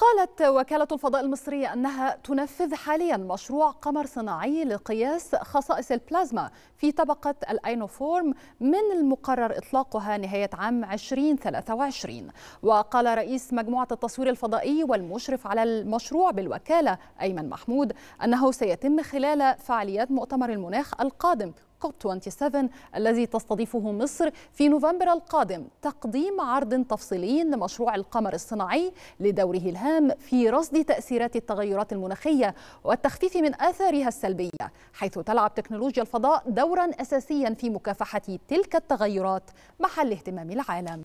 قالت وكالة الفضاء المصرية أنها تنفذ حاليا مشروع قمر صناعي لقياس خصائص البلازما في طبقة الأينوفورم من المقرر إطلاقها نهاية عام 2023 وقال رئيس مجموعة التصوير الفضائي والمشرف على المشروع بالوكالة أيمن محمود أنه سيتم خلال فعاليات مؤتمر المناخ القادم كوب 27 الذي تستضيفه مصر في نوفمبر القادم تقديم عرض تفصيلي لمشروع القمر الصناعي لدوره الهام في رصد تأثيرات التغيرات المناخية والتخفيف من آثارها السلبية حيث تلعب تكنولوجيا الفضاء دورا أساسيا في مكافحة تلك التغيرات محل اهتمام العالم